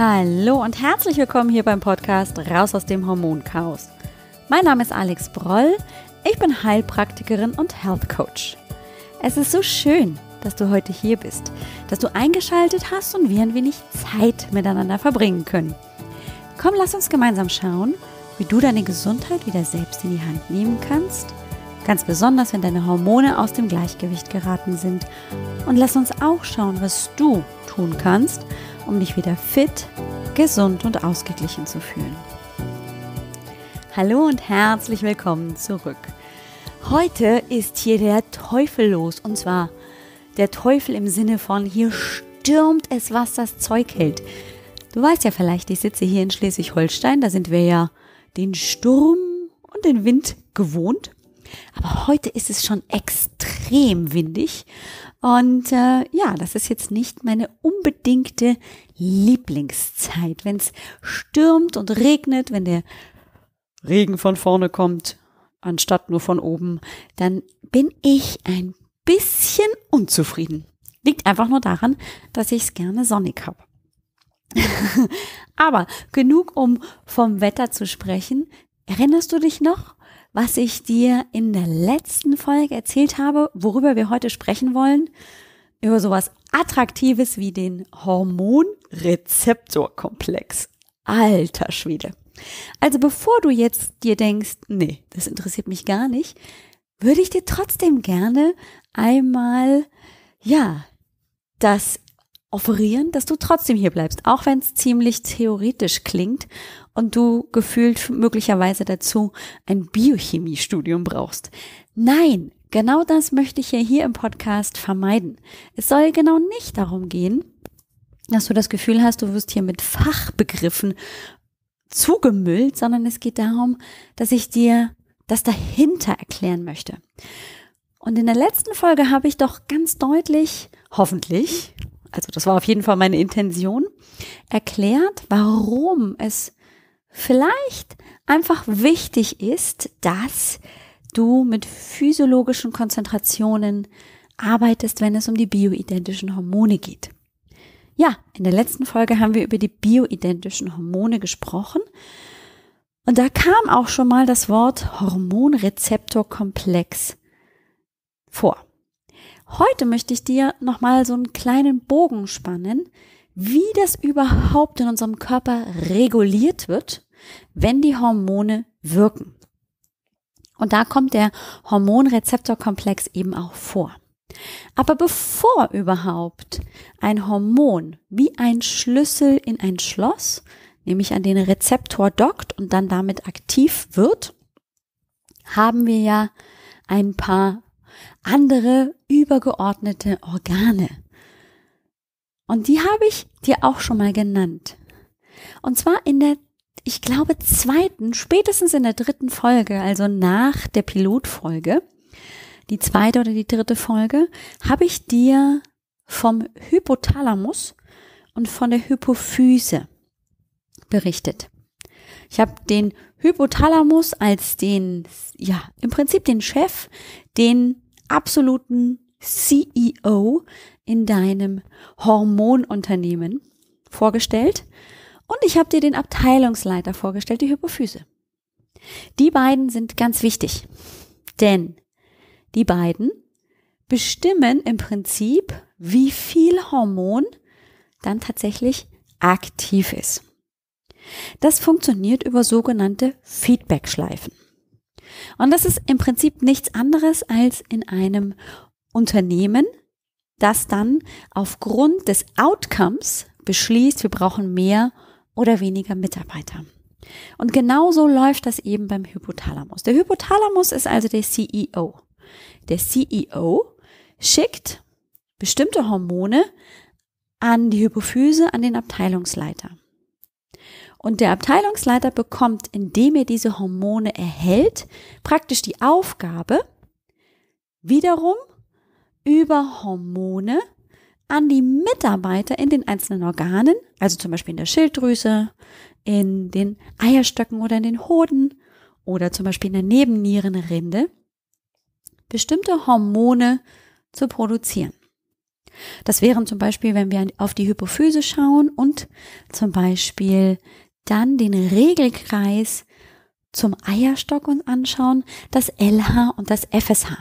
Hallo und herzlich willkommen hier beim Podcast Raus aus dem Hormonchaos. Mein Name ist Alex Broll, ich bin Heilpraktikerin und Health Coach. Es ist so schön, dass du heute hier bist, dass du eingeschaltet hast und wir ein wenig Zeit miteinander verbringen können. Komm, lass uns gemeinsam schauen, wie du deine Gesundheit wieder selbst in die Hand nehmen kannst, ganz besonders wenn deine Hormone aus dem Gleichgewicht geraten sind. Und lass uns auch schauen, was du tun kannst, um dich wieder fit, gesund und ausgeglichen zu fühlen. Hallo und herzlich willkommen zurück. Heute ist hier der Teufel los und zwar der Teufel im Sinne von hier stürmt es, was das Zeug hält. Du weißt ja vielleicht, ich sitze hier in Schleswig-Holstein, da sind wir ja den Sturm und den Wind gewohnt. Aber heute ist es schon extrem windig und äh, ja, das ist jetzt nicht meine unbedingte Lieblingszeit. Wenn es stürmt und regnet, wenn der Regen von vorne kommt, anstatt nur von oben, dann bin ich ein bisschen unzufrieden. Liegt einfach nur daran, dass ich es gerne sonnig habe. Aber genug, um vom Wetter zu sprechen. Erinnerst du dich noch? was ich dir in der letzten Folge erzählt habe, worüber wir heute sprechen wollen, über sowas Attraktives wie den Hormonrezeptorkomplex. Alter Schwede. Also bevor du jetzt dir denkst, nee, das interessiert mich gar nicht, würde ich dir trotzdem gerne einmal, ja, das offerieren, dass du trotzdem hier bleibst, auch wenn es ziemlich theoretisch klingt und du gefühlt möglicherweise dazu ein Biochemiestudium brauchst. Nein, genau das möchte ich ja hier im Podcast vermeiden. Es soll genau nicht darum gehen, dass du das Gefühl hast, du wirst hier mit Fachbegriffen zugemüllt, sondern es geht darum, dass ich dir das dahinter erklären möchte. Und in der letzten Folge habe ich doch ganz deutlich, hoffentlich, also das war auf jeden Fall meine Intention, erklärt, warum es vielleicht einfach wichtig ist, dass du mit physiologischen Konzentrationen arbeitest, wenn es um die bioidentischen Hormone geht. Ja, in der letzten Folge haben wir über die bioidentischen Hormone gesprochen. Und da kam auch schon mal das Wort Hormonrezeptorkomplex vor. Heute möchte ich dir nochmal so einen kleinen Bogen spannen, wie das überhaupt in unserem Körper reguliert wird wenn die Hormone wirken. Und da kommt der Hormonrezeptorkomplex eben auch vor. Aber bevor überhaupt ein Hormon wie ein Schlüssel in ein Schloss, nämlich an den Rezeptor dockt und dann damit aktiv wird, haben wir ja ein paar andere übergeordnete Organe. Und die habe ich dir auch schon mal genannt. Und zwar in der ich glaube, zweiten, spätestens in der dritten Folge, also nach der Pilotfolge, die zweite oder die dritte Folge, habe ich dir vom Hypothalamus und von der Hypophyse berichtet. Ich habe den Hypothalamus als den, ja, im Prinzip den Chef, den absoluten CEO in deinem Hormonunternehmen vorgestellt. Und ich habe dir den Abteilungsleiter vorgestellt, die Hypophyse. Die beiden sind ganz wichtig, denn die beiden bestimmen im Prinzip, wie viel Hormon dann tatsächlich aktiv ist. Das funktioniert über sogenannte Feedback-Schleifen. Und das ist im Prinzip nichts anderes als in einem Unternehmen, das dann aufgrund des Outcomes beschließt, wir brauchen mehr Hormon oder weniger Mitarbeiter. Und genauso läuft das eben beim Hypothalamus. Der Hypothalamus ist also der CEO. Der CEO schickt bestimmte Hormone an die Hypophyse, an den Abteilungsleiter. Und der Abteilungsleiter bekommt, indem er diese Hormone erhält, praktisch die Aufgabe, wiederum über Hormone an die Mitarbeiter in den einzelnen Organen, also zum Beispiel in der Schilddrüse, in den Eierstöcken oder in den Hoden oder zum Beispiel in der Nebennierenrinde, bestimmte Hormone zu produzieren. Das wären zum Beispiel, wenn wir auf die Hypophyse schauen und zum Beispiel dann den Regelkreis zum Eierstock uns anschauen, das LH und das FSH.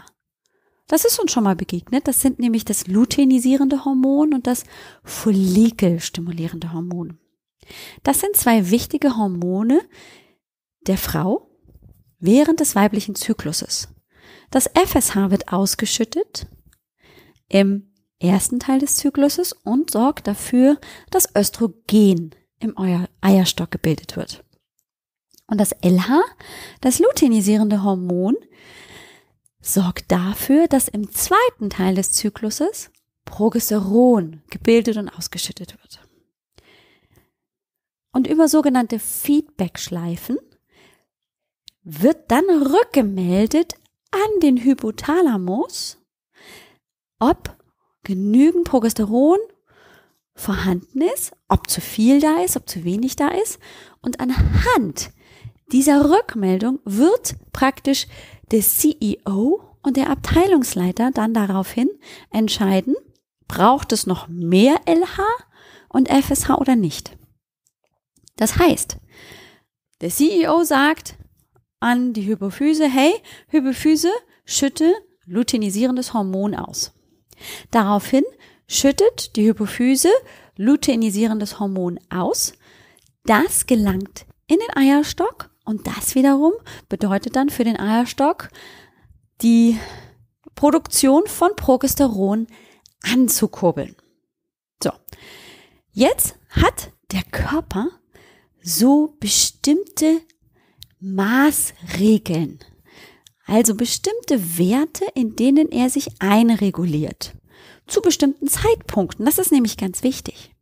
Das ist uns schon mal begegnet. Das sind nämlich das luteinisierende Hormon und das follikelstimulierende Hormon. Das sind zwei wichtige Hormone der Frau während des weiblichen Zykluses. Das FSH wird ausgeschüttet im ersten Teil des Zykluses und sorgt dafür, dass Östrogen im Eierstock gebildet wird. Und das LH, das luteinisierende Hormon, sorgt dafür, dass im zweiten Teil des Zykluses Progesteron gebildet und ausgeschüttet wird. Und über sogenannte Feedback-Schleifen wird dann rückgemeldet an den Hypothalamus, ob genügend Progesteron vorhanden ist, ob zu viel da ist, ob zu wenig da ist. Und anhand dieser Rückmeldung wird praktisch der CEO und der Abteilungsleiter dann daraufhin entscheiden, braucht es noch mehr LH und FSH oder nicht. Das heißt, der CEO sagt an die Hypophyse, hey, Hypophyse, schütte luteinisierendes Hormon aus. Daraufhin schüttet die Hypophyse luteinisierendes Hormon aus. Das gelangt in den Eierstock und das wiederum bedeutet dann für den Eierstock die Produktion von Progesteron anzukurbeln. So, jetzt hat der Körper so bestimmte Maßregeln, also bestimmte Werte, in denen er sich einreguliert, zu bestimmten Zeitpunkten. Das ist nämlich ganz wichtig.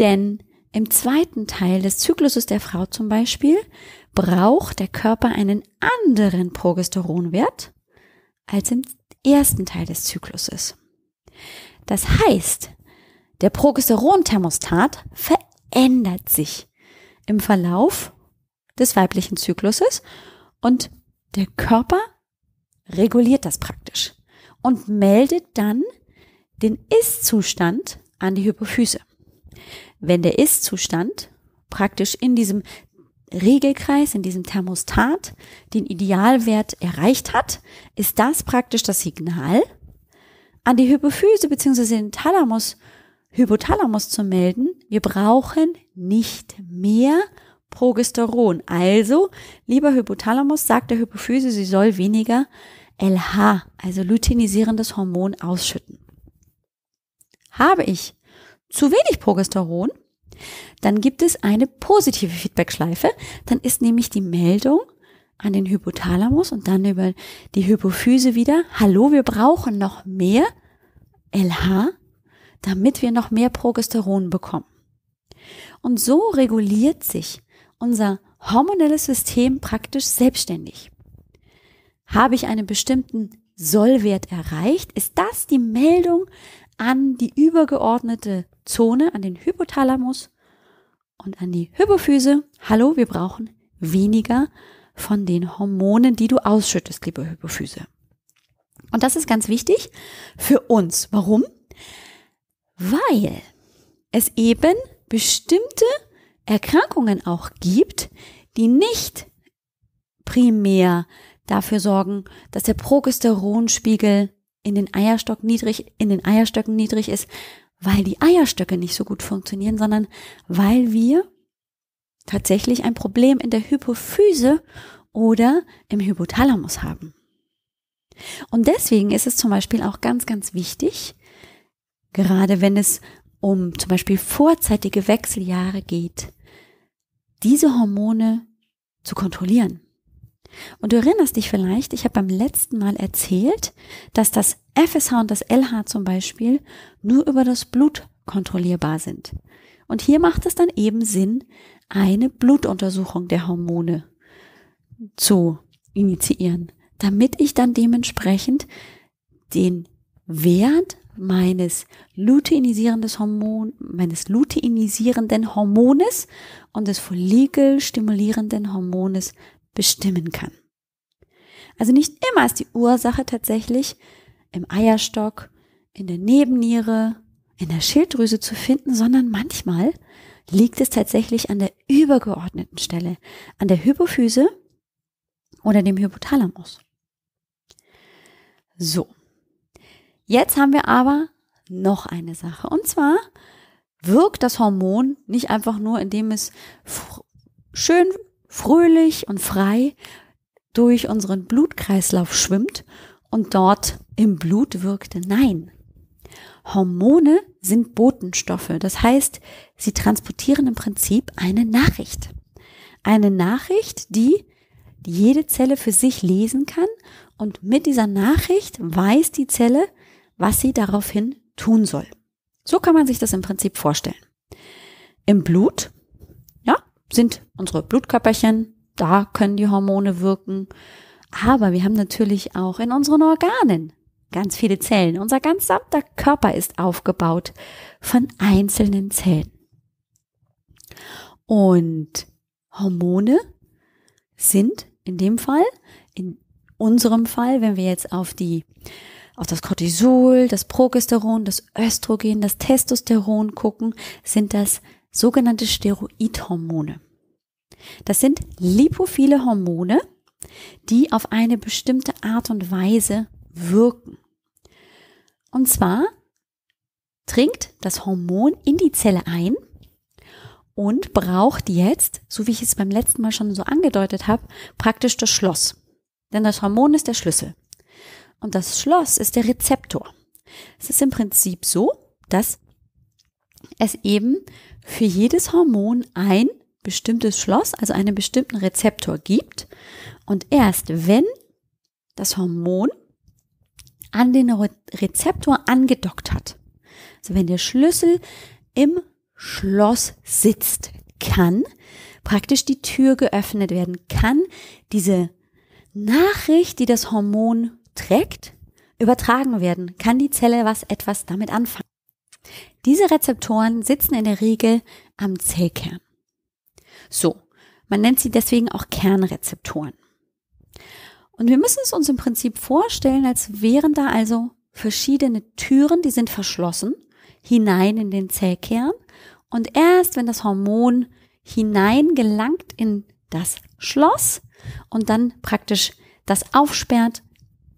Denn im zweiten Teil des Zykluses der Frau zum Beispiel braucht der Körper einen anderen Progesteronwert als im ersten Teil des Zykluses. Das heißt, der Progesteronthermostat verändert sich im Verlauf des weiblichen Zykluses und der Körper reguliert das praktisch und meldet dann den Ist-Zustand an die Hypophyse wenn der Ist-Zustand praktisch in diesem Regelkreis, in diesem Thermostat den Idealwert erreicht hat, ist das praktisch das Signal an die Hypophyse bzw. den Thalamus, Hypothalamus zu melden, wir brauchen nicht mehr Progesteron. Also, lieber Hypothalamus, sagt der Hypophyse, sie soll weniger LH, also luteinisierendes Hormon, ausschütten. Habe ich zu wenig Progesteron, dann gibt es eine positive Feedbackschleife. Dann ist nämlich die Meldung an den Hypothalamus und dann über die Hypophyse wieder, hallo, wir brauchen noch mehr LH, damit wir noch mehr Progesteron bekommen. Und so reguliert sich unser hormonelles System praktisch selbstständig. Habe ich einen bestimmten Sollwert erreicht? Ist das die Meldung an die übergeordnete Zone, an den Hypothalamus und an die Hypophyse. Hallo, wir brauchen weniger von den Hormonen, die du ausschüttest, liebe Hypophyse. Und das ist ganz wichtig für uns. Warum? Weil es eben bestimmte Erkrankungen auch gibt, die nicht primär dafür sorgen, dass der Progesteronspiegel in den Eierstock niedrig, in den Eierstöcken niedrig ist, weil die Eierstöcke nicht so gut funktionieren, sondern weil wir tatsächlich ein Problem in der Hypophyse oder im Hypothalamus haben. Und deswegen ist es zum Beispiel auch ganz, ganz wichtig, gerade wenn es um zum Beispiel vorzeitige Wechseljahre geht, diese Hormone zu kontrollieren. Und du erinnerst dich vielleicht, ich habe beim letzten Mal erzählt, dass das FSH und das LH zum Beispiel nur über das Blut kontrollierbar sind. Und hier macht es dann eben Sinn, eine Blutuntersuchung der Hormone zu initiieren, damit ich dann dementsprechend den Wert meines luteinisierendes Hormon, meines luteinisierenden Hormones und des follikelstimulierenden Hormones bestimmen kann. Also nicht immer ist die Ursache tatsächlich im Eierstock, in der Nebenniere, in der Schilddrüse zu finden, sondern manchmal liegt es tatsächlich an der übergeordneten Stelle, an der Hypophyse oder dem Hypothalamus. So, jetzt haben wir aber noch eine Sache. Und zwar wirkt das Hormon nicht einfach nur, indem es schön fröhlich und frei durch unseren Blutkreislauf schwimmt und dort im Blut wirkte. Nein. Hormone sind Botenstoffe. Das heißt, sie transportieren im Prinzip eine Nachricht. Eine Nachricht, die jede Zelle für sich lesen kann und mit dieser Nachricht weiß die Zelle, was sie daraufhin tun soll. So kann man sich das im Prinzip vorstellen. Im Blut sind unsere Blutkörperchen, da können die Hormone wirken. Aber wir haben natürlich auch in unseren Organen ganz viele Zellen. Unser gesamter Körper ist aufgebaut von einzelnen Zellen. Und Hormone sind in dem Fall, in unserem Fall, wenn wir jetzt auf die auf das Cortisol, das Progesteron, das Östrogen, das Testosteron gucken, sind das sogenannte Steroidhormone. Das sind lipophile Hormone, die auf eine bestimmte Art und Weise wirken. Und zwar dringt das Hormon in die Zelle ein und braucht jetzt, so wie ich es beim letzten Mal schon so angedeutet habe, praktisch das Schloss. Denn das Hormon ist der Schlüssel. Und das Schloss ist der Rezeptor. Es ist im Prinzip so, dass es eben für jedes Hormon ein bestimmtes Schloss, also einen bestimmten Rezeptor gibt. Und erst wenn das Hormon an den Rezeptor angedockt hat, also wenn der Schlüssel im Schloss sitzt, kann praktisch die Tür geöffnet werden, kann diese Nachricht, die das Hormon trägt, übertragen werden, kann die Zelle was etwas damit anfangen. Diese Rezeptoren sitzen in der Regel am Zellkern. So, man nennt sie deswegen auch Kernrezeptoren. Und wir müssen es uns im Prinzip vorstellen, als wären da also verschiedene Türen, die sind verschlossen, hinein in den Zellkern. Und erst wenn das Hormon hinein gelangt in das Schloss und dann praktisch das aufsperrt,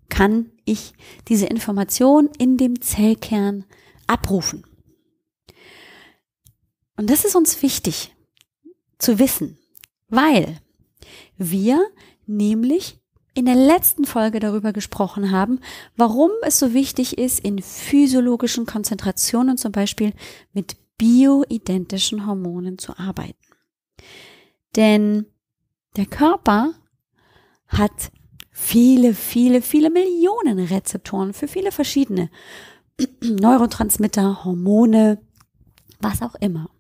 kann ich diese Information in dem Zellkern abrufen. Und das ist uns wichtig zu wissen, weil wir nämlich in der letzten Folge darüber gesprochen haben, warum es so wichtig ist, in physiologischen Konzentrationen zum Beispiel mit bioidentischen Hormonen zu arbeiten. Denn der Körper hat viele, viele, viele Millionen Rezeptoren für viele verschiedene Neurotransmitter, Hormone, was auch immer.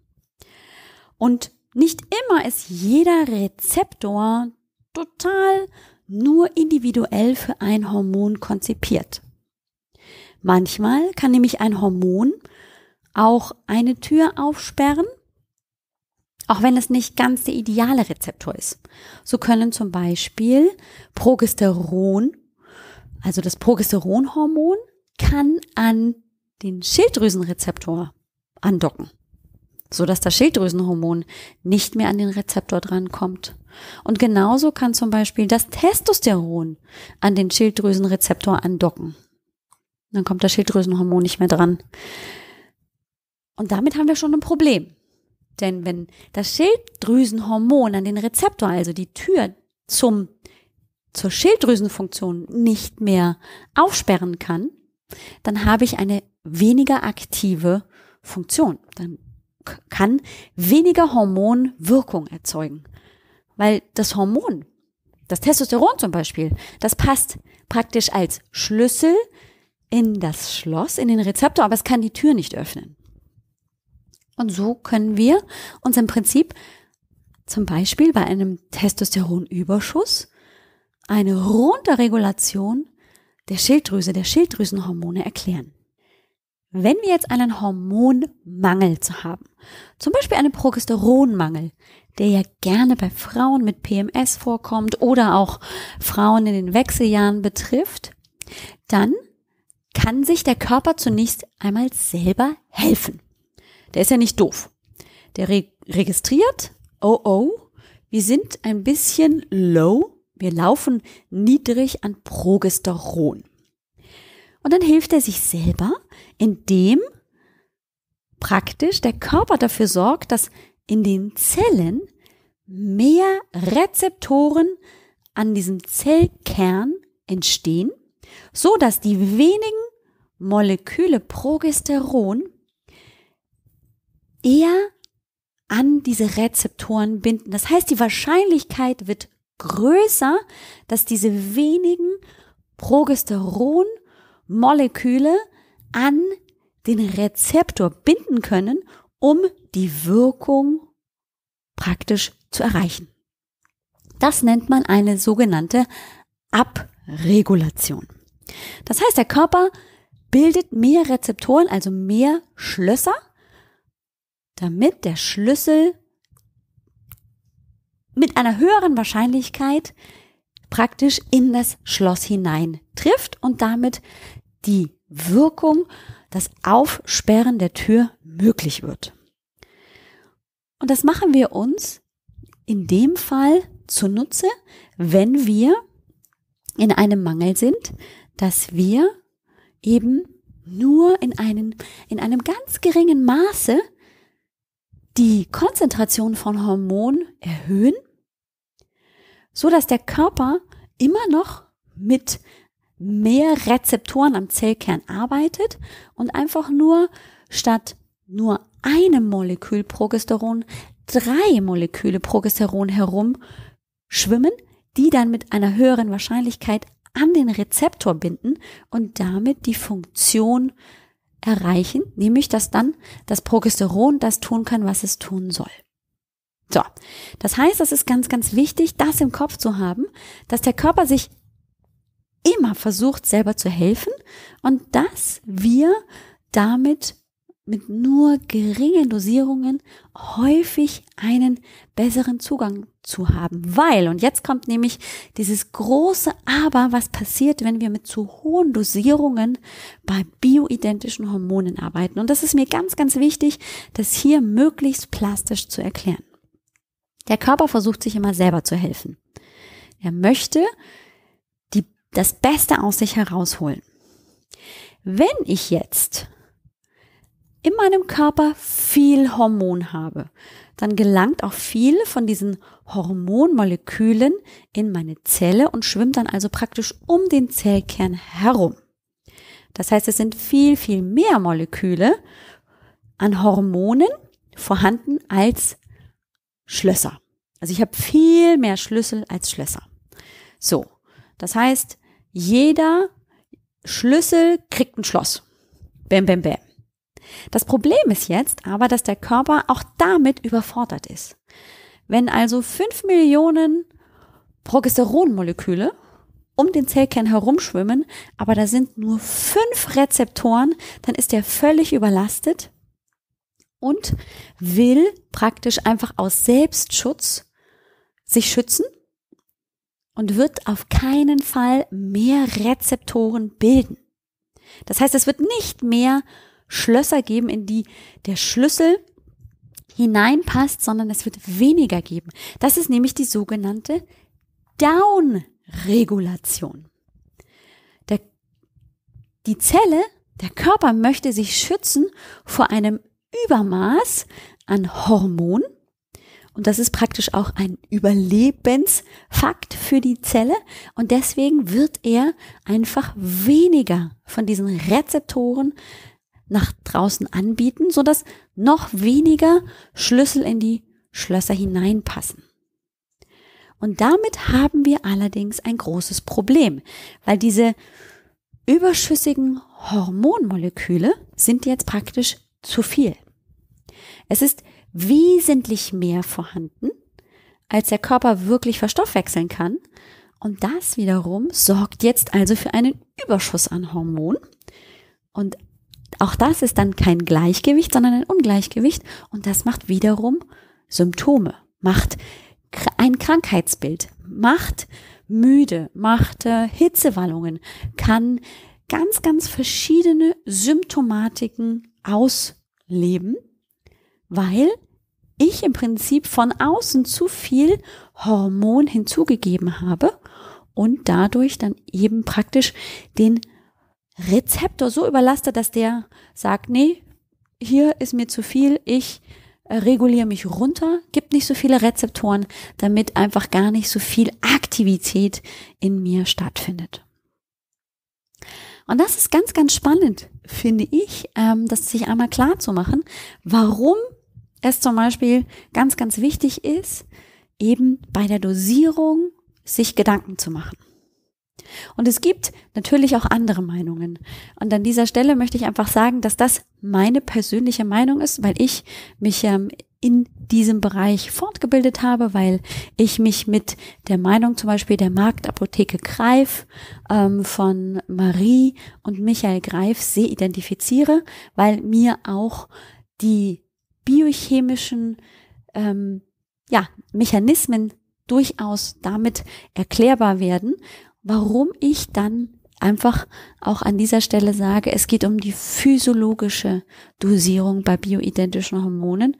Und nicht immer ist jeder Rezeptor total nur individuell für ein Hormon konzipiert. Manchmal kann nämlich ein Hormon auch eine Tür aufsperren, auch wenn es nicht ganz der ideale Rezeptor ist. So können zum Beispiel Progesteron, also das Progesteronhormon, kann an den Schilddrüsenrezeptor andocken so dass das Schilddrüsenhormon nicht mehr an den Rezeptor drankommt. Und genauso kann zum Beispiel das Testosteron an den Schilddrüsenrezeptor andocken. Dann kommt das Schilddrüsenhormon nicht mehr dran. Und damit haben wir schon ein Problem. Denn wenn das Schilddrüsenhormon an den Rezeptor, also die Tür zum, zur Schilddrüsenfunktion nicht mehr aufsperren kann, dann habe ich eine weniger aktive Funktion. Dann kann weniger Hormonwirkung erzeugen. Weil das Hormon, das Testosteron zum Beispiel, das passt praktisch als Schlüssel in das Schloss, in den Rezeptor, aber es kann die Tür nicht öffnen. Und so können wir uns im Prinzip zum Beispiel bei einem Testosteronüberschuss eine Runterregulation der Schilddrüse, der Schilddrüsenhormone erklären. Wenn wir jetzt einen Hormonmangel zu haben, zum Beispiel einen Progesteronmangel, der ja gerne bei Frauen mit PMS vorkommt oder auch Frauen in den Wechseljahren betrifft, dann kann sich der Körper zunächst einmal selber helfen. Der ist ja nicht doof. Der re registriert, oh oh, wir sind ein bisschen low, wir laufen niedrig an Progesteron. Und dann hilft er sich selber, indem praktisch der Körper dafür sorgt, dass in den Zellen mehr Rezeptoren an diesem Zellkern entstehen, so dass die wenigen Moleküle Progesteron eher an diese Rezeptoren binden. Das heißt, die Wahrscheinlichkeit wird größer, dass diese wenigen Progesteron Moleküle an den Rezeptor binden können, um die Wirkung praktisch zu erreichen. Das nennt man eine sogenannte Abregulation. Das heißt, der Körper bildet mehr Rezeptoren, also mehr Schlösser, damit der Schlüssel mit einer höheren Wahrscheinlichkeit praktisch in das Schloss hinein trifft und damit die Wirkung, das Aufsperren der Tür möglich wird. Und das machen wir uns in dem Fall zunutze, wenn wir in einem Mangel sind, dass wir eben nur in, einen, in einem ganz geringen Maße die Konzentration von Hormonen erhöhen, so dass der Körper immer noch mit mehr Rezeptoren am Zellkern arbeitet und einfach nur statt nur einem Molekül Progesteron drei Moleküle Progesteron herum schwimmen, die dann mit einer höheren Wahrscheinlichkeit an den Rezeptor binden und damit die Funktion erreichen, nämlich dass dann das Progesteron das tun kann, was es tun soll. So, das heißt, das ist ganz, ganz wichtig, das im Kopf zu haben, dass der Körper sich immer versucht, selber zu helfen und dass wir damit mit nur geringen Dosierungen häufig einen besseren Zugang zu haben. Weil, und jetzt kommt nämlich dieses große Aber, was passiert, wenn wir mit zu hohen Dosierungen bei bioidentischen Hormonen arbeiten. Und das ist mir ganz, ganz wichtig, das hier möglichst plastisch zu erklären. Der Körper versucht sich immer selber zu helfen. Er möchte das Beste aus sich herausholen. Wenn ich jetzt in meinem Körper viel Hormon habe, dann gelangt auch viel von diesen Hormonmolekülen in meine Zelle und schwimmt dann also praktisch um den Zellkern herum. Das heißt, es sind viel, viel mehr Moleküle an Hormonen vorhanden als Schlösser. Also ich habe viel mehr Schlüssel als Schlösser. So, das heißt, jeder Schlüssel kriegt ein Schloss. Bäm, bäm, bäm. Das Problem ist jetzt aber, dass der Körper auch damit überfordert ist. Wenn also fünf Millionen Progesteronmoleküle um den Zellkern herumschwimmen, aber da sind nur fünf Rezeptoren, dann ist er völlig überlastet und will praktisch einfach aus Selbstschutz sich schützen und wird auf keinen Fall mehr Rezeptoren bilden. Das heißt, es wird nicht mehr Schlösser geben, in die der Schlüssel hineinpasst, sondern es wird weniger geben. Das ist nämlich die sogenannte Down-Regulation. Die Zelle, der Körper möchte sich schützen vor einem Übermaß an Hormonen, und das ist praktisch auch ein Überlebensfakt für die Zelle. Und deswegen wird er einfach weniger von diesen Rezeptoren nach draußen anbieten, sodass noch weniger Schlüssel in die Schlösser hineinpassen. Und damit haben wir allerdings ein großes Problem, weil diese überschüssigen Hormonmoleküle sind jetzt praktisch zu viel. Es ist wesentlich mehr vorhanden, als der Körper wirklich verstoffwechseln kann. Und das wiederum sorgt jetzt also für einen Überschuss an Hormonen. Und auch das ist dann kein Gleichgewicht, sondern ein Ungleichgewicht. Und das macht wiederum Symptome, macht ein Krankheitsbild, macht müde, macht äh, Hitzewallungen, kann ganz, ganz verschiedene Symptomatiken ausleben weil ich im Prinzip von außen zu viel Hormon hinzugegeben habe und dadurch dann eben praktisch den Rezeptor so überlaste, dass der sagt, nee, hier ist mir zu viel, ich äh, reguliere mich runter, gibt nicht so viele Rezeptoren, damit einfach gar nicht so viel Aktivität in mir stattfindet. Und das ist ganz, ganz spannend, finde ich, ähm, das sich einmal klar zu machen, warum es zum Beispiel ganz, ganz wichtig ist, eben bei der Dosierung sich Gedanken zu machen. Und es gibt natürlich auch andere Meinungen. Und an dieser Stelle möchte ich einfach sagen, dass das meine persönliche Meinung ist, weil ich mich ähm, in diesem Bereich fortgebildet habe, weil ich mich mit der Meinung zum Beispiel der Marktapotheke Greif ähm, von Marie und Michael Greif sehr identifiziere, weil mir auch die biochemischen ähm, ja, Mechanismen durchaus damit erklärbar werden, warum ich dann einfach auch an dieser Stelle sage, es geht um die physiologische Dosierung bei bioidentischen Hormonen.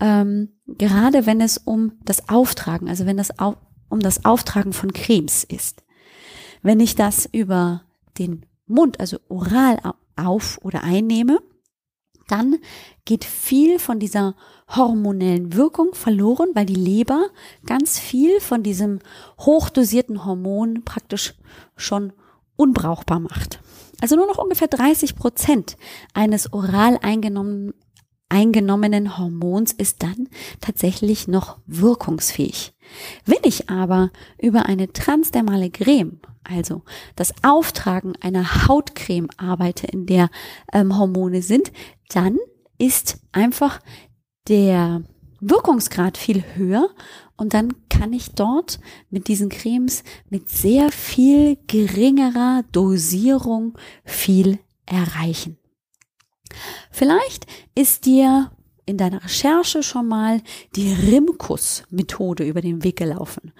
Ähm, gerade wenn es um das Auftragen, also wenn das au um das Auftragen von Cremes ist. Wenn ich das über den Mund, also oral auf oder einnehme, dann geht viel von dieser hormonellen Wirkung verloren, weil die Leber ganz viel von diesem hochdosierten Hormon praktisch schon unbrauchbar macht. Also nur noch ungefähr 30 Prozent eines oral eingenommenen, eingenommenen Hormons ist dann tatsächlich noch wirkungsfähig. Wenn ich aber über eine transdermale Creme, also das Auftragen einer Hautcreme arbeite, in der ähm, Hormone sind, dann ist einfach der Wirkungsgrad viel höher und dann kann ich dort mit diesen Cremes mit sehr viel geringerer Dosierung viel erreichen. Vielleicht ist dir in deiner Recherche schon mal die Rimkus-Methode über den Weg gelaufen.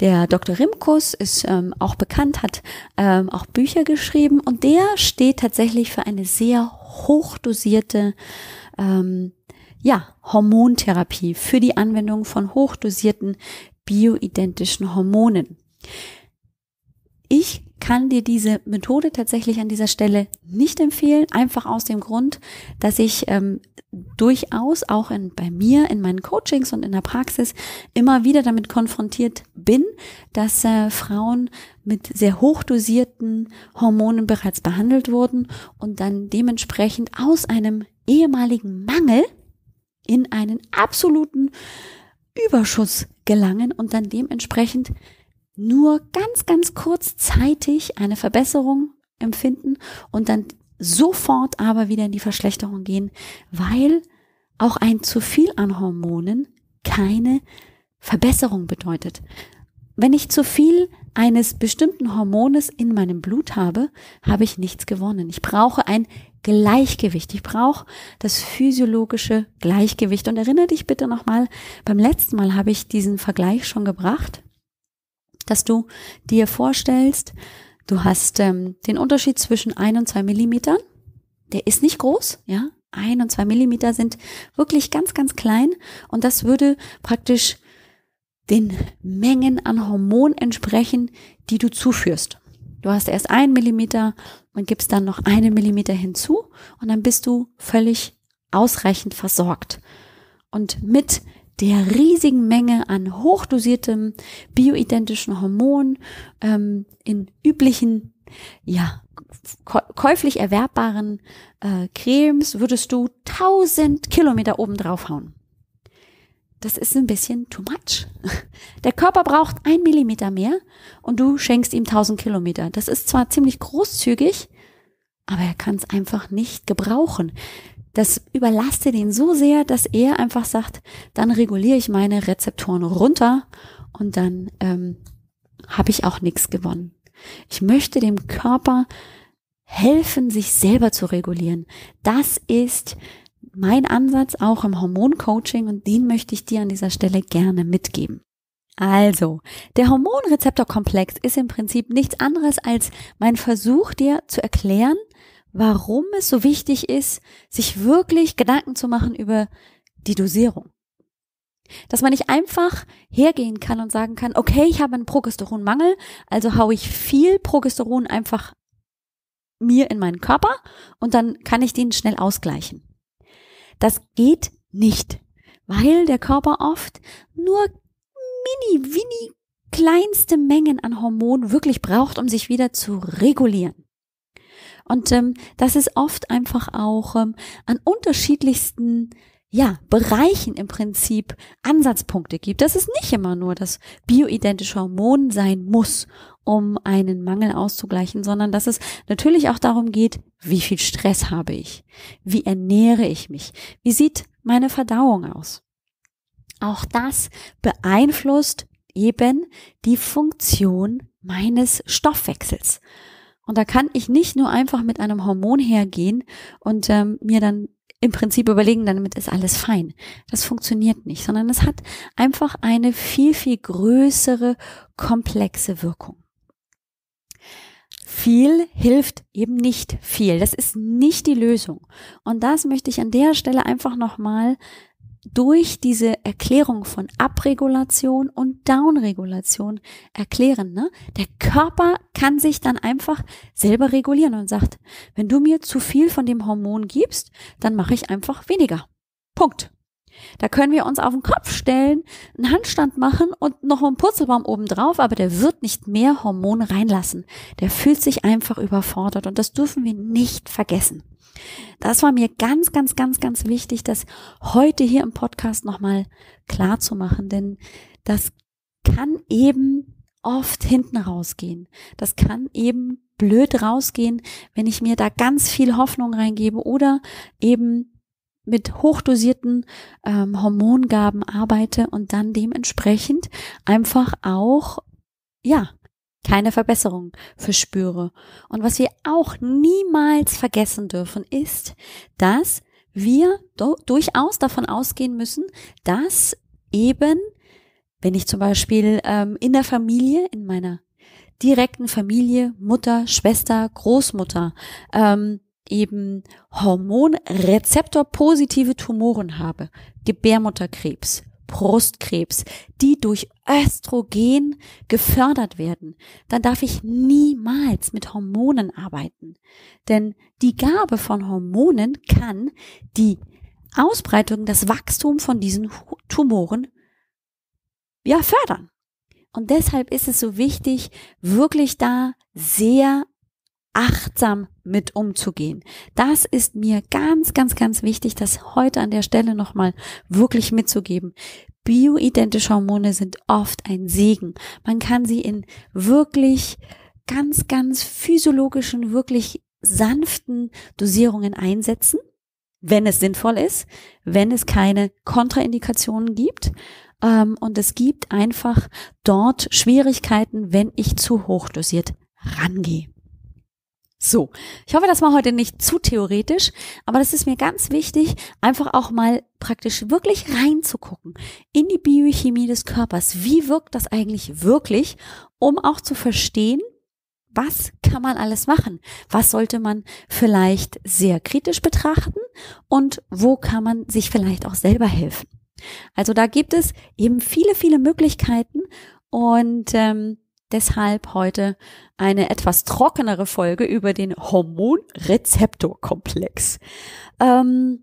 Der Dr. Rimkus ist ähm, auch bekannt, hat ähm, auch Bücher geschrieben und der steht tatsächlich für eine sehr hochdosierte ähm, ja, Hormontherapie für die Anwendung von hochdosierten bioidentischen Hormonen. Ich kann dir diese Methode tatsächlich an dieser Stelle nicht empfehlen, einfach aus dem Grund, dass ich ähm, durchaus auch in, bei mir in meinen Coachings und in der Praxis immer wieder damit konfrontiert bin, dass äh, Frauen mit sehr hochdosierten Hormonen bereits behandelt wurden und dann dementsprechend aus einem ehemaligen Mangel in einen absoluten Überschuss gelangen und dann dementsprechend nur ganz, ganz kurzzeitig eine Verbesserung empfinden und dann sofort aber wieder in die Verschlechterung gehen, weil auch ein zu viel an Hormonen keine Verbesserung bedeutet. Wenn ich zu viel eines bestimmten Hormones in meinem Blut habe, habe ich nichts gewonnen. Ich brauche ein Gleichgewicht. Ich brauche das physiologische Gleichgewicht. Und erinnere dich bitte nochmal, beim letzten Mal habe ich diesen Vergleich schon gebracht dass du dir vorstellst, du hast ähm, den Unterschied zwischen 1 und 2 Millimetern. Der ist nicht groß, ja. Ein und 2 Millimeter sind wirklich ganz, ganz klein und das würde praktisch den Mengen an Hormonen entsprechen, die du zuführst. Du hast erst 1 Millimeter und gibst dann noch 1 Millimeter hinzu und dann bist du völlig ausreichend versorgt. Und mit der riesigen Menge an hochdosiertem bioidentischen Hormon ähm, in üblichen, ja, käuflich erwerbbaren äh, Cremes würdest du 1000 Kilometer oben draufhauen. Das ist ein bisschen too much. Der Körper braucht ein Millimeter mehr und du schenkst ihm 1000 Kilometer. Das ist zwar ziemlich großzügig, aber er kann es einfach nicht gebrauchen das überlastet den so sehr, dass er einfach sagt, dann reguliere ich meine Rezeptoren runter und dann ähm, habe ich auch nichts gewonnen. Ich möchte dem Körper helfen, sich selber zu regulieren. Das ist mein Ansatz auch im Hormoncoaching und den möchte ich dir an dieser Stelle gerne mitgeben. Also, der Hormonrezeptorkomplex ist im Prinzip nichts anderes als mein Versuch, dir zu erklären, warum es so wichtig ist, sich wirklich Gedanken zu machen über die Dosierung. Dass man nicht einfach hergehen kann und sagen kann, okay, ich habe einen Progesteronmangel, also haue ich viel Progesteron einfach mir in meinen Körper und dann kann ich den schnell ausgleichen. Das geht nicht, weil der Körper oft nur mini, mini kleinste Mengen an Hormonen wirklich braucht, um sich wieder zu regulieren. Und ähm, das ist oft einfach auch ähm, an unterschiedlichsten ja, Bereichen im Prinzip Ansatzpunkte gibt, dass es nicht immer nur das bioidentische Hormon sein muss, um einen Mangel auszugleichen, sondern dass es natürlich auch darum geht, wie viel Stress habe ich? Wie ernähre ich mich? Wie sieht meine Verdauung aus? Auch das beeinflusst eben die Funktion meines Stoffwechsels. Und da kann ich nicht nur einfach mit einem Hormon hergehen und ähm, mir dann im Prinzip überlegen, damit ist alles fein. Das funktioniert nicht, sondern es hat einfach eine viel, viel größere, komplexe Wirkung. Viel hilft eben nicht viel. Das ist nicht die Lösung. Und das möchte ich an der Stelle einfach nochmal durch diese Erklärung von Abregulation und Downregulation erklären. Ne? Der Körper kann sich dann einfach selber regulieren und sagt, wenn du mir zu viel von dem Hormon gibst, dann mache ich einfach weniger. Punkt. Da können wir uns auf den Kopf stellen, einen Handstand machen und noch einen Purzelbaum oben drauf, aber der wird nicht mehr Hormone reinlassen. Der fühlt sich einfach überfordert und das dürfen wir nicht vergessen. Das war mir ganz, ganz, ganz, ganz wichtig, das heute hier im Podcast nochmal klar zu machen, denn das kann eben oft hinten rausgehen. Das kann eben blöd rausgehen, wenn ich mir da ganz viel Hoffnung reingebe oder eben mit hochdosierten ähm, Hormongaben arbeite und dann dementsprechend einfach auch ja keine Verbesserung verspüre. Und was wir auch niemals vergessen dürfen, ist, dass wir durchaus davon ausgehen müssen, dass eben, wenn ich zum Beispiel ähm, in der Familie, in meiner direkten Familie, Mutter, Schwester, Großmutter, ähm, eben positive Tumoren habe, Gebärmutterkrebs, Brustkrebs, die durch Östrogen gefördert werden, dann darf ich niemals mit Hormonen arbeiten. Denn die Gabe von Hormonen kann die Ausbreitung, das Wachstum von diesen Tumoren ja fördern. Und deshalb ist es so wichtig, wirklich da sehr achtsam mit umzugehen. Das ist mir ganz, ganz, ganz wichtig, das heute an der Stelle nochmal wirklich mitzugeben. Bioidentische Hormone sind oft ein Segen. Man kann sie in wirklich ganz, ganz physiologischen, wirklich sanften Dosierungen einsetzen, wenn es sinnvoll ist, wenn es keine Kontraindikationen gibt. Ähm, und es gibt einfach dort Schwierigkeiten, wenn ich zu hoch dosiert rangehe. So, ich hoffe, das war heute nicht zu theoretisch, aber das ist mir ganz wichtig, einfach auch mal praktisch wirklich reinzugucken in die Biochemie des Körpers. Wie wirkt das eigentlich wirklich, um auch zu verstehen, was kann man alles machen? Was sollte man vielleicht sehr kritisch betrachten und wo kann man sich vielleicht auch selber helfen? Also da gibt es eben viele, viele Möglichkeiten und ähm, Deshalb heute eine etwas trockenere Folge über den Hormonrezeptorkomplex. Ähm,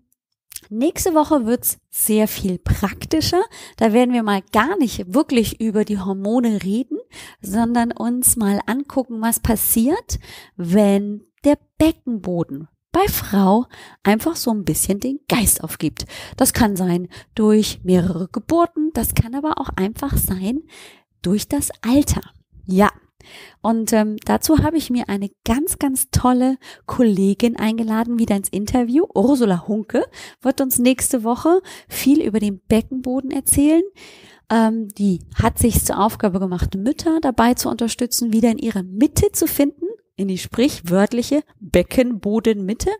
Nächste Woche wird's sehr viel praktischer. Da werden wir mal gar nicht wirklich über die Hormone reden, sondern uns mal angucken, was passiert, wenn der Beckenboden bei Frau einfach so ein bisschen den Geist aufgibt. Das kann sein durch mehrere Geburten, das kann aber auch einfach sein durch das Alter. Ja, und ähm, dazu habe ich mir eine ganz, ganz tolle Kollegin eingeladen, wieder ins Interview. Ursula Hunke wird uns nächste Woche viel über den Beckenboden erzählen. Ähm, die hat sich zur Aufgabe gemacht, Mütter dabei zu unterstützen, wieder in ihre Mitte zu finden in die sprichwörtliche Beckenbodenmitte.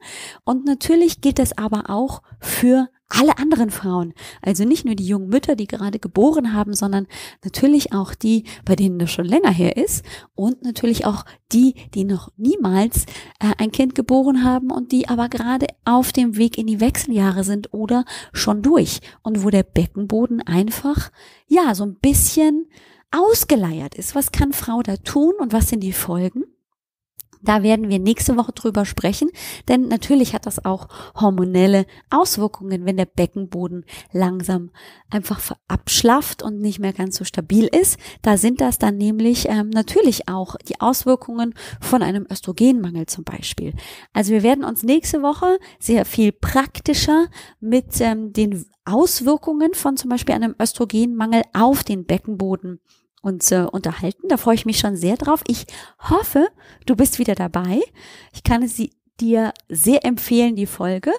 Und natürlich gilt das aber auch für alle anderen Frauen. Also nicht nur die jungen Mütter, die gerade geboren haben, sondern natürlich auch die, bei denen das schon länger her ist und natürlich auch die, die noch niemals äh, ein Kind geboren haben und die aber gerade auf dem Weg in die Wechseljahre sind oder schon durch und wo der Beckenboden einfach, ja, so ein bisschen ausgeleiert ist. Was kann Frau da tun und was sind die Folgen? Da werden wir nächste Woche drüber sprechen, denn natürlich hat das auch hormonelle Auswirkungen, wenn der Beckenboden langsam einfach abschlafft und nicht mehr ganz so stabil ist. Da sind das dann nämlich ähm, natürlich auch die Auswirkungen von einem Östrogenmangel zum Beispiel. Also wir werden uns nächste Woche sehr viel praktischer mit ähm, den Auswirkungen von zum Beispiel einem Östrogenmangel auf den Beckenboden uns äh, unterhalten. Da freue ich mich schon sehr drauf. Ich hoffe, du bist wieder dabei. Ich kann sie dir sehr empfehlen, die Folge.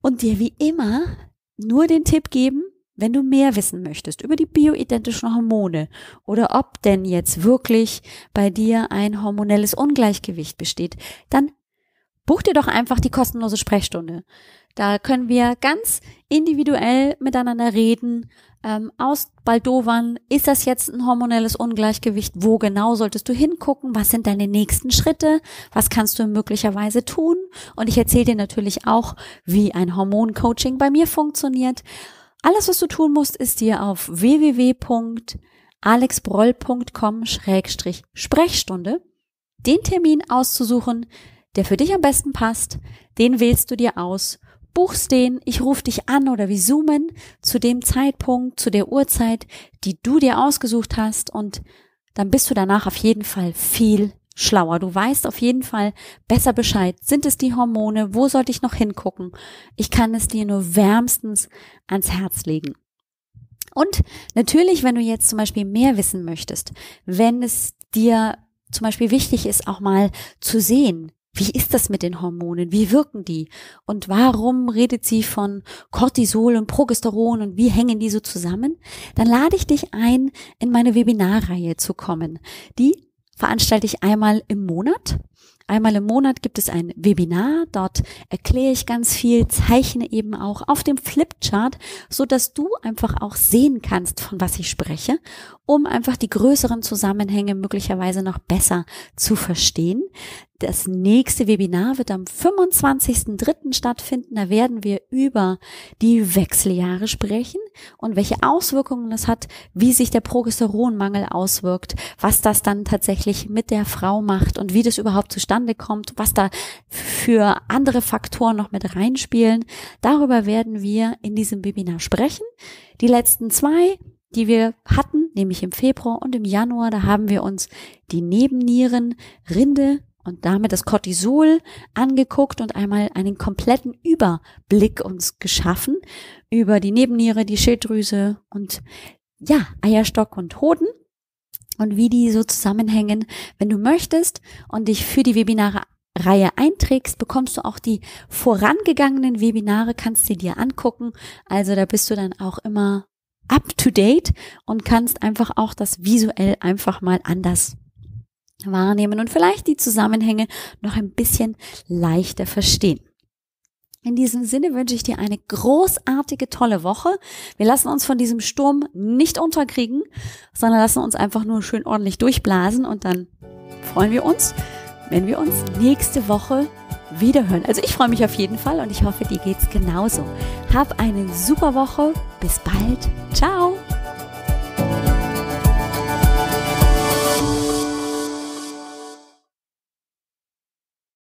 Und dir wie immer nur den Tipp geben, wenn du mehr wissen möchtest über die bioidentischen Hormone oder ob denn jetzt wirklich bei dir ein hormonelles Ungleichgewicht besteht, dann buch dir doch einfach die kostenlose Sprechstunde. Da können wir ganz individuell miteinander reden, ähm, aus ausbaldowern, ist das jetzt ein hormonelles Ungleichgewicht, wo genau solltest du hingucken, was sind deine nächsten Schritte, was kannst du möglicherweise tun und ich erzähle dir natürlich auch, wie ein Hormoncoaching bei mir funktioniert. Alles, was du tun musst, ist dir auf www.alexbroll.com-sprechstunde den Termin auszusuchen, der für dich am besten passt, den wählst du dir aus buchst den, ich rufe dich an oder wir zoomen zu dem Zeitpunkt, zu der Uhrzeit, die du dir ausgesucht hast und dann bist du danach auf jeden Fall viel schlauer. Du weißt auf jeden Fall besser Bescheid. Sind es die Hormone? Wo sollte ich noch hingucken? Ich kann es dir nur wärmstens ans Herz legen. Und natürlich, wenn du jetzt zum Beispiel mehr wissen möchtest, wenn es dir zum Beispiel wichtig ist, auch mal zu sehen, wie ist das mit den Hormonen? Wie wirken die? Und warum redet sie von Cortisol und Progesteron und wie hängen die so zusammen? Dann lade ich dich ein, in meine Webinarreihe zu kommen. Die veranstalte ich einmal im Monat. Einmal im Monat gibt es ein Webinar. Dort erkläre ich ganz viel, zeichne eben auch auf dem Flipchart, so dass du einfach auch sehen kannst, von was ich spreche, um einfach die größeren Zusammenhänge möglicherweise noch besser zu verstehen. Das nächste Webinar wird am 25.03. stattfinden. Da werden wir über die Wechseljahre sprechen und welche Auswirkungen das hat, wie sich der Progesteronmangel auswirkt, was das dann tatsächlich mit der Frau macht und wie das überhaupt zustande kommt, was da für andere Faktoren noch mit reinspielen. Darüber werden wir in diesem Webinar sprechen. Die letzten zwei die wir hatten, nämlich im Februar und im Januar, da haben wir uns die Nebennieren, Rinde, und damit das Cortisol angeguckt und einmal einen kompletten Überblick uns geschaffen über die Nebenniere, die Schilddrüse und ja, Eierstock und Hoden und wie die so zusammenhängen. Wenn du möchtest und dich für die Webinare Reihe einträgst, bekommst du auch die vorangegangenen Webinare, kannst sie dir angucken. Also da bist du dann auch immer up to date und kannst einfach auch das visuell einfach mal anders wahrnehmen und vielleicht die Zusammenhänge noch ein bisschen leichter verstehen. In diesem Sinne wünsche ich dir eine großartige, tolle Woche. Wir lassen uns von diesem Sturm nicht unterkriegen, sondern lassen uns einfach nur schön ordentlich durchblasen und dann freuen wir uns, wenn wir uns nächste Woche wiederhören. Also ich freue mich auf jeden Fall und ich hoffe, dir geht's genauso. Hab eine super Woche. Bis bald. Ciao.